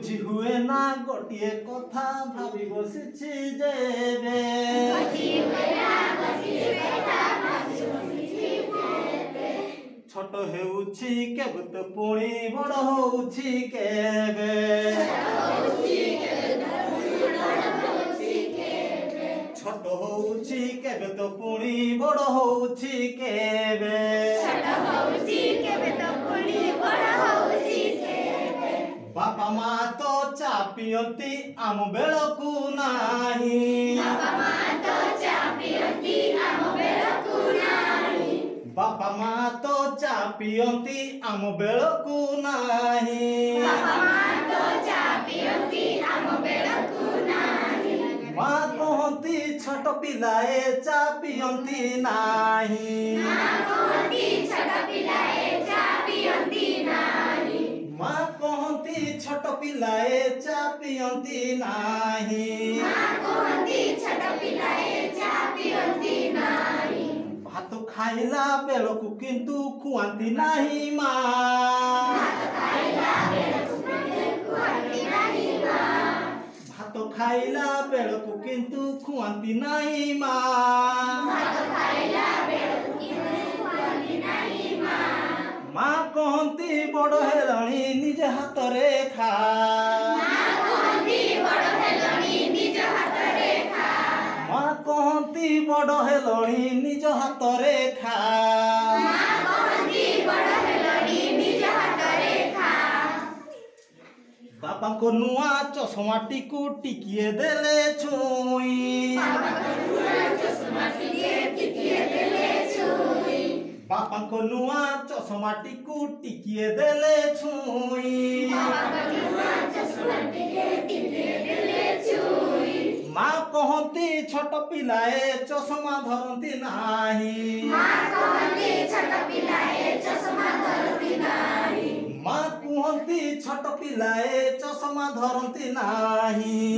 বুঝি হুয়ে না গটিয়ে কথা ভাবি বসেছি যে রে ছোট হেউছি কেবে তো পুଣି বড় হଉଛି কেবে ছোট হଉଛି কেবে তো পুଣି বড় হଉଛି কেবে ছোট হଉଛି কেবে তো ಚಾಪಿಯೊತ್ತಿ ಅಮು ಬೆಳಕು ನಾಹಿ বাপা মা তো চা পিয়ন্তি আম বেড়কু নাহি মা কহতি ছোট পিলায়ে চা পিয়ন্তি নাহি মা কহতি ছোট পিলায়ে চা पियन्ती नाही ভাত খাইলা বেলকু কিন্তু খুয়ান্তি নাহি মা ভাত খাইলা বেলকু কিন্তু খুয়ান্তি নাহি মা মা কহন্তি বড় হেলাণী নিজ হাতরে খা ହେଲଣି ନିଜ ହାତରେ ଖା ବାପାଙ୍କ ନୂଆ ଚଷମାଟିକୁ ଟିକିଏ ଦେଲେ ଛୁଇଁ ବାପାଙ୍କ ନୂଆ ଚଷମାଟିକୁ ଟିକିଏ ଦେଲେ ଛୁଇଁ ଛୋଟ ପିଲାଏ ଚଷମା ଧରନ୍ତି ନାହିଁ ମା କୁହନ୍ତି ଛୋଟ ପିଲାଏ ଚଷମା ଧରନ୍ତି ନାହିଁ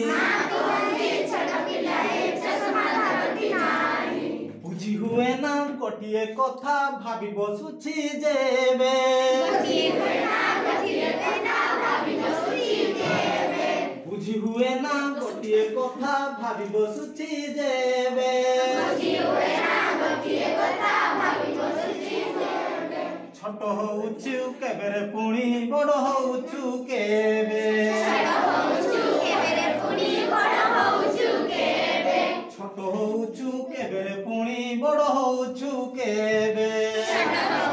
ବୁଝି ହୁଏ ନା ଗୋଟିଏ କଥା ଭାବି ବସୁଛି ଯେବେ ভাবি বসুছি যেবে ছোট হউছু কেবেরে পুনি বড় হউছু কেবে ছোট হউছু কেবেরে পুনি বড় হউছু কেবে